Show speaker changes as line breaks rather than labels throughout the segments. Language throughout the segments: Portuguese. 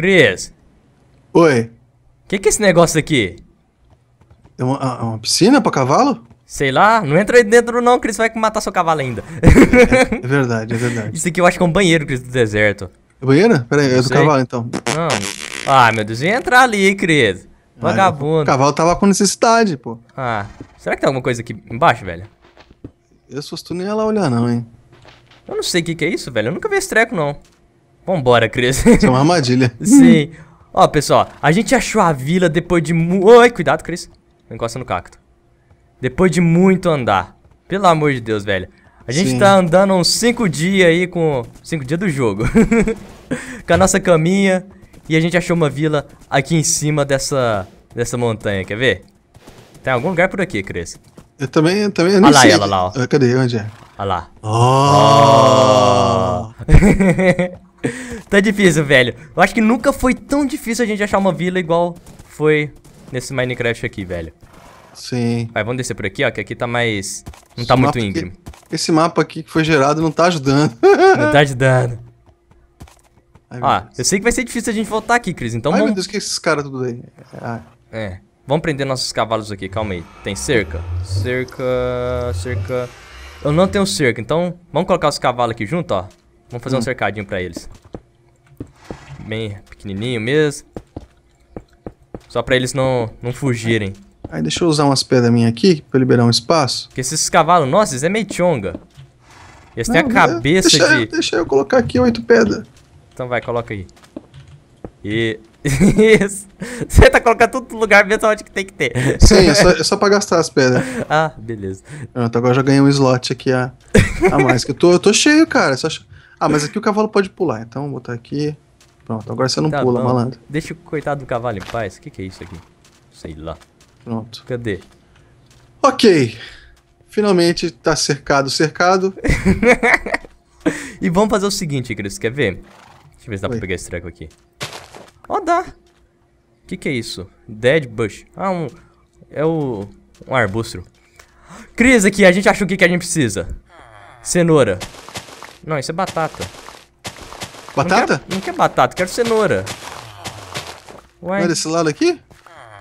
Cris. Oi. O que, que é esse negócio aqui? É uma, ah, é uma, piscina pra cavalo? Sei lá, não entra aí dentro não, Cris, vai matar seu cavalo ainda. É, é, verdade, é verdade. Isso aqui eu acho que é um banheiro, Cris, do deserto. É banheiro? Pera aí, é do cavalo então. Não. Ah, meu Deus, ia entrar ali, Cris.
Ah, Vagabundo. o cavalo tava com necessidade, pô.
Ah, será que tem alguma coisa aqui embaixo, velho? Eu sou nem ia lá olhar não, hein. Eu não sei o que, que é isso, velho. Eu nunca vi esse treco, não. Vambora, Cris. Isso é uma armadilha. Sim. Ó, pessoal, a gente achou a vila depois de... Mu... Oi, cuidado, Cris. Não encosta no cacto. Depois de muito andar. Pelo amor de Deus, velho. A gente Sim. tá andando uns 5 dias aí com... 5 dias do jogo. com a nossa caminha. E a gente achou uma vila aqui em cima dessa, dessa montanha. Quer ver? Tem algum lugar por aqui, Cris. Eu
também, eu também. Eu Olha lá ela lá, ó. Ah, cadê? Onde é?
Olha lá. Oh! oh. tá difícil, velho. Eu acho que nunca foi tão difícil a gente achar uma vila igual foi nesse Minecraft aqui, velho. Sim. Vai, vamos descer por aqui, ó, que aqui tá mais... Não esse tá muito íngreme.
Esse mapa aqui que foi gerado não tá ajudando. não tá ajudando. Ai, ó, eu sei que vai ser difícil a gente voltar aqui, Cris, então Ai, vamos... meu Deus, o que é esses caras tudo aí? Ah.
É. Vamos prender nossos cavalos aqui, calma aí. Tem cerca? Cerca... Cerca... Eu não tenho cerca, então vamos colocar os cavalos aqui junto, ó. Vamos fazer hum. um cercadinho pra eles bem pequenininho mesmo. Só pra eles não, não fugirem.
Aí deixa eu usar umas pedras minhas aqui pra liberar um espaço.
Porque esses cavalos, nossa, eles é meio chonga. Eles têm a cabeça deixa, de... Deixa eu colocar aqui oito pedras. Então vai, coloca aí. E... Isso. Você tá colocando tudo no lugar mesmo onde que tem que ter. Sim, é só, é só pra gastar as pedras. Ah, beleza.
Pronto, agora já ganhei um slot aqui a, a mais. Que eu, tô, eu tô cheio, cara. Só... Ah, mas aqui o cavalo pode pular, então vou botar aqui. Pronto, agora você não tá pula, bom. malandro.
Deixa o coitado do cavalo em paz. O que, que é isso aqui? Sei lá. Pronto. Cadê?
Ok. Finalmente tá cercado, cercado.
e vamos fazer o seguinte, Cris, quer ver? Deixa eu ver se dá Oi. pra pegar esse treco aqui. Ó, oh, dá. O que, que é isso? Dead bush. Ah, um... É o... Um arbusto. Cris, aqui, a gente achou o que, que a gente precisa. Cenoura. Não, isso é batata. Batata? Não quero, não quero batata, quero cenoura. Ué. Olha, esse lado aqui?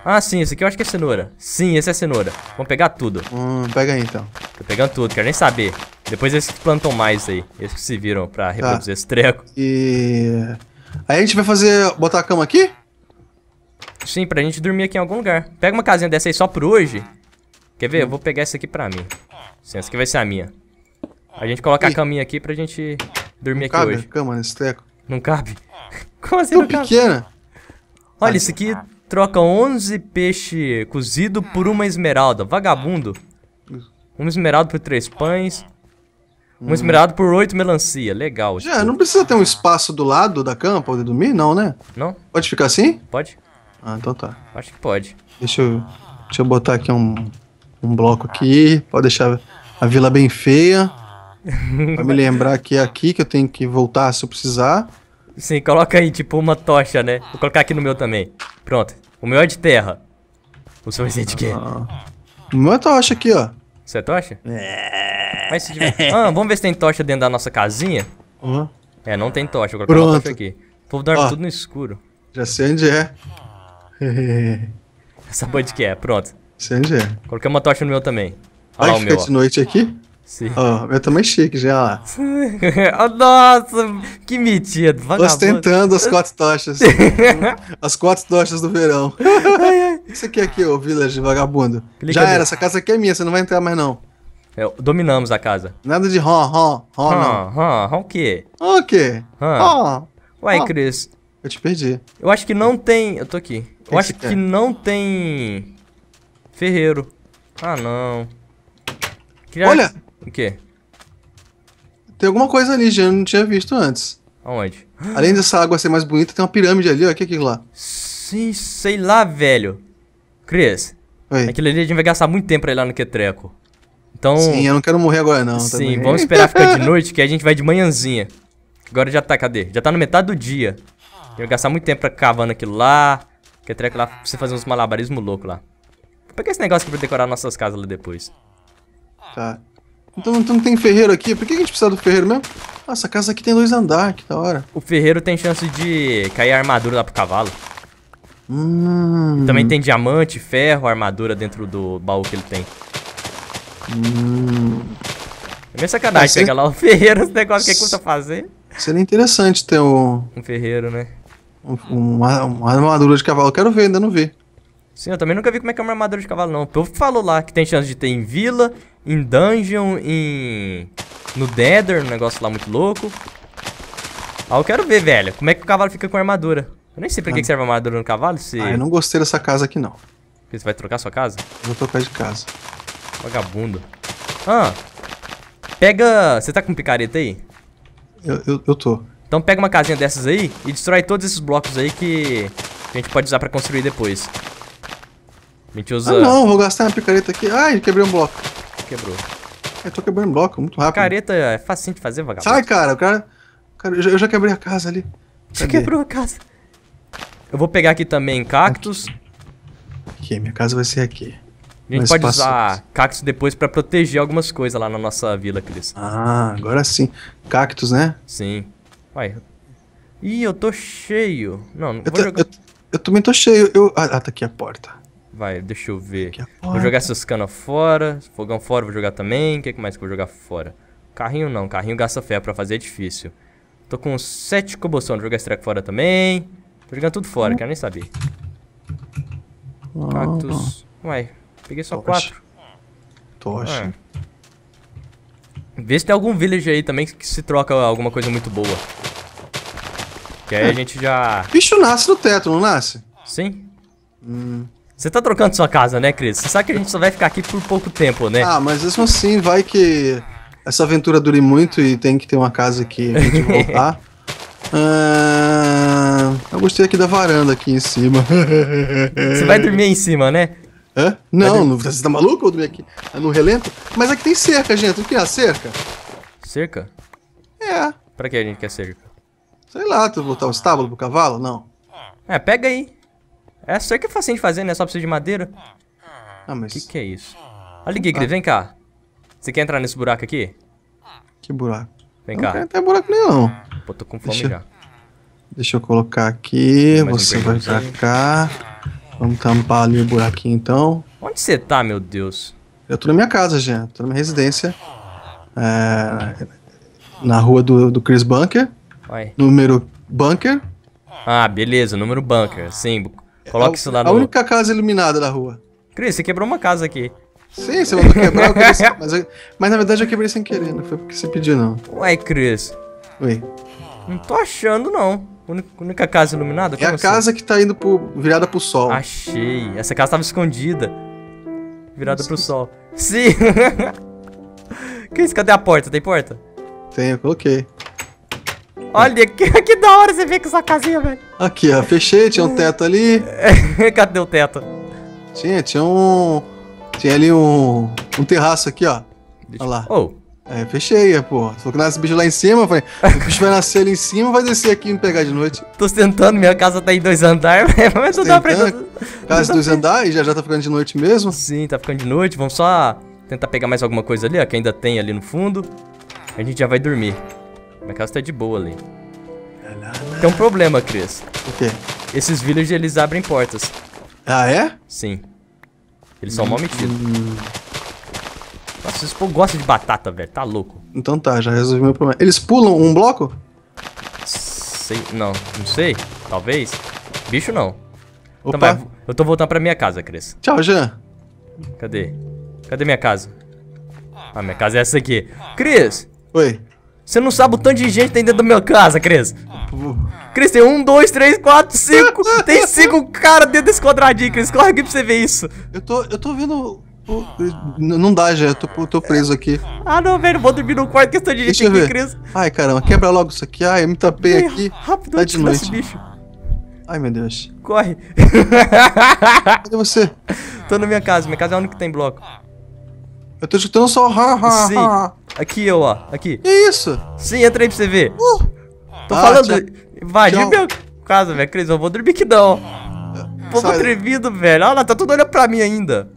Ah, sim, esse aqui eu acho que é cenoura. Sim, esse é cenoura. Vamos pegar tudo. Hum, pega aí então. Tô pegando tudo, quero nem saber. Depois eles plantam mais aí. Eles que se viram pra tá. reproduzir tá. esse treco. E.
Aí a gente vai fazer. botar a cama aqui?
Sim, pra gente dormir aqui em algum lugar. Pega uma casinha dessa aí só por hoje. Quer ver? Eu vou pegar essa aqui pra mim. Sim, essa aqui vai ser a minha. A gente coloca Ih. a caminha aqui pra gente dormir Não aqui cabe hoje. A
cama nesse treco. Não cabe? Como
assim Tão não cabe? pequena. Olha, isso aqui troca 11 peixe cozido por uma esmeralda. Vagabundo. Uma esmeralda por três pães. Uma hum. esmeralda por oito melancia. Legal. Já, tipo.
não precisa ter um espaço do lado da cama pra poder dormir, não, né? Não? Pode ficar assim?
Pode. Ah, então tá. Acho que pode.
Deixa eu, deixa eu botar aqui um, um bloco aqui. Pode deixar a vila bem feia.
pra me lembrar
que é aqui que eu tenho que voltar se eu precisar.
Sim, coloca aí, tipo, uma tocha, né? Vou colocar aqui no meu também. Pronto. O meu é de terra. O seu é de quê?
Ah. O meu é tocha aqui, ó.
Você é tocha? É. Mas se tiver... ah, vamos ver se tem tocha dentro da nossa casinha? Uhum. É, não tem tocha. Vou colocar Pronto. uma tocha aqui. O povo dorme ó, tudo no
escuro. Já sei onde é.
Essa de que é, pronto. Sei onde é. Coloquei uma tocha no meu também. Olha Vai lá o meu. de
noite aqui? Sim. oh, eu também chique já.
Oh, nossa, que metido. Vagabundo. Ostentando as quatro tochas.
as quatro tochas do verão. É o que você quer aqui, ô Village, vagabundo? Clica já ali. era, essa casa aqui é minha, você não vai entrar mais não.
É, dominamos a casa.
Nada de ron, ron, ron, não.
Ron, ron o quê?
O quê?
Uai, Cris. Eu te perdi. Eu acho que não tem... Eu tô aqui. eu acho que, que não tem... Ferreiro. Ah, não. Criar... Olha! O quê? Tem alguma
coisa ali, já não tinha visto antes.
Aonde? Além
dessa água ser mais bonita, tem uma pirâmide ali, ó. O que é aquilo lá?
Sim, sei lá, velho. Cris, Oi. aquilo ali a gente vai gastar muito tempo pra ir lá no Quetreco. Então. Sim, eu não quero morrer agora, não. Tá Sim, também. vamos esperar ficar de noite, que a gente vai de manhãzinha. Agora já tá, cadê? Já tá na metade do dia. Eu vou gastar muito tempo pra cavando aquilo lá. Que treco lá pra você fazer uns malabarismo louco lá. Vou pegar esse negócio aqui pra decorar nossas casas lá depois. Tá.
Então, então não tem ferreiro aqui. Por que a gente precisa do ferreiro mesmo? Ah, essa casa aqui tem dois andares, que da hora.
O ferreiro tem chance de cair a armadura lá pro cavalo.
Hum. Também
tem diamante, ferro, armadura dentro do baú que ele tem.
Hum.
É meio sacanagem ser... Ah, pegar lá o ferreiro, esse negócio que, é que custa fazer.
Seria interessante ter um...
Um ferreiro, né?
Um, uma, uma armadura de cavalo. Quero ver, ainda não vi.
Sim, eu também nunca vi como é que é uma armadura de cavalo, não. O povo falou lá que tem chance de ter em vila, em dungeon, em... No Nether, um negócio lá muito louco. Ah, eu quero ver, velho, como é que o cavalo fica com armadura. Eu nem sei pra ah. que serve a armadura no cavalo, se... Ah, eu não
gostei dessa casa aqui, não.
Você vai trocar sua casa? Vou trocar de casa. Vagabundo. Ah, pega... Você tá com picareta aí?
Eu, eu, eu tô.
Então pega uma casinha dessas aí e destrói todos esses blocos aí que a gente pode usar pra construir depois. A Ah, não,
vou gastar uma picareta aqui. Ai, quebrei um bloco. Quebrou. Eu tô quebrando
bloco, muito rápido. Picareta é facinho de fazer, vagabundo. Sai,
cara, o cara... cara eu, já, eu já quebrei a casa ali. Cadê? quebrou a
casa. Eu vou pegar aqui também cactos.
Aqui, minha casa vai ser aqui. A gente Mas pode passou. usar
cactos depois pra proteger algumas coisas lá na nossa vila, Cris. Ah,
agora sim. Cactos, né?
Sim. Vai. Ih, eu tô cheio. Não, não eu vou tô, jogar...
Eu, eu também tô cheio. Eu... Ah, ah tá aqui a porta.
Vai, deixa eu ver. É vou jogar essas canas fora. Fogão fora, vou jogar também. O que, é que mais que eu vou jogar fora? Carrinho não, carrinho gasta ferro pra fazer é difícil. Tô com 7 coboção, vou jogar esse treco fora também. Tô jogando tudo fora, quero nem saber. Cactus. Uai, peguei só 4. Tocha. Ah. Vê se tem algum village aí também que se troca alguma coisa muito boa. Que aí a é. gente já... Bicho
nasce no teto, não nasce? Sim.
Hum. Você tá trocando sua casa, né, Cris? Você sabe que a gente só vai ficar aqui por pouco tempo, né? Ah,
mas mesmo assim, vai que essa aventura dure muito e tem que ter uma casa aqui a gente voltar. ah, eu gostei aqui da varanda aqui em cima. Você vai dormir em cima, né? Hã? Não, não você tá maluco? Eu dormi aqui é no relento. Mas aqui tem cerca, gente. O que é a cerca?
Cerca? É. Pra que a gente quer cerca?
Sei lá, tu botar o estábulo pro cavalo? Não.
É, pega aí. É, só que é facinho de fazer, né? Só precisa de madeira. Ah, mas... O que, que é isso? Olha, Gigli, ah. vem cá. Você quer entrar nesse buraco aqui? Que buraco? Vem eu cá. Não quero entrar em buraco
nenhum, Pô, tô com fome deixa, já. Deixa eu colocar aqui, Mais você vai pra cá. Vamos tampar ali o buraquinho, então.
Onde você tá, meu Deus?
Eu tô na minha casa, gente. Tô na minha residência. É, na rua do, do Chris Bunker. Oi. Número Bunker.
Ah, beleza, número Bunker. Sim, Coloca é isso lá no... A única
casa iluminada da rua. Cris, você quebrou uma casa aqui. Sim, você mandou quebrar, eu quebrei, mas, eu... mas na verdade eu quebrei
sem querer, não foi porque
você pediu não. Ué, Cris. Oi.
Não tô achando não. Única casa iluminada? é a assim? casa que tá indo pro, virada pro sol. Achei. Essa casa tava escondida. Virada Sim. pro sol. Sim. Cris, cadê a porta? Tem porta? Tem, eu coloquei. Olha, que, que da hora você vê com sua casinha, velho.
Aqui, ó, fechei, tinha um teto ali. Cadê o teto? Tinha, tinha um. Tinha ali um. Um terraço aqui, ó. Deixa... Olha lá. Oh. É, fechei, pô. Só que nasce bicho lá em cima, eu falei, o bicho vai nascer ali em cima, vai descer aqui e me pegar
de noite. Tô tentando, minha casa tá em dois andares, mas não dá pra... Casa dois andares, já já tá ficando de noite mesmo? Sim, tá ficando de noite, vamos só tentar pegar mais alguma coisa ali, ó, que ainda tem ali no fundo. A gente já vai dormir. Minha casa tá de boa ali. Tem um problema, Cris. O quê? Esses villagers, eles abrem portas. Ah, é? Sim. Eles são mal metidos. Hum. Nossa, esse povo gosta de batata, velho. Tá louco.
Então tá, já resolvi meu problema. Eles pulam um bloco?
Sei, não. Não sei. Talvez. Bicho, não. Então Opa. Então vai, eu tô voltando pra minha casa, Cris. Tchau, Jean. Cadê? Cadê minha casa? Ah, minha casa é essa aqui. Cris! Oi. Você não sabe o tanto de gente que tem dentro da minha casa, Cris. Cris, tem um, dois, três, quatro, cinco. tem cinco caras dentro desse quadradinho, Cris. Corre aqui pra você ver isso. Eu tô, eu tô vendo
não dá, já. Eu tô, tô, preso aqui. Ah, não, velho.
Vou dormir no quarto que essa gente aqui, Cris.
Ai, caramba. Quebra logo isso aqui. Ai, eu me tapei aqui. Rápido, tá de noite. Tá bicho. Ai, meu Deus. Corre. Cadê
você? Tô na minha casa. Minha casa é a única que tem bloco.
Eu tô escutando só ha, ha, Sim. Ha.
Aqui, ó. Aqui. Que isso? Sim, entra aí pra você ver. Uh. Tô ah, falando. Tchau. Invadiu minha casa, velho. Cris, eu vou dormir aqui não. Ah, Povo atrevido, velho. Olha lá, tá tudo olhando pra mim ainda.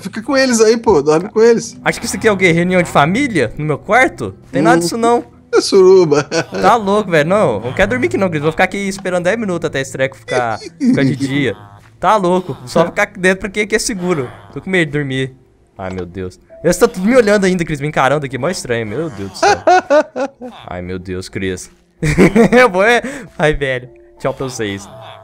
Fica com eles aí, pô. Dorme com eles. Acho que isso aqui é alguém Reunião de família? No meu quarto? Tem nada disso não. É suruba. Tá louco, velho. Não, não quero dormir aqui não, Cris. Vou ficar aqui esperando 10 minutos até esse treco ficar, ficar de dia. Tá louco. Só ficar dentro pra quem aqui é seguro. Tô com medo de dormir. Ai, meu Deus. Eles estão tudo me olhando ainda, Cris, me encarando aqui, mó estranho, meu Deus do céu. Ai, meu Deus, Cris. Ai, velho. Tchau pra vocês.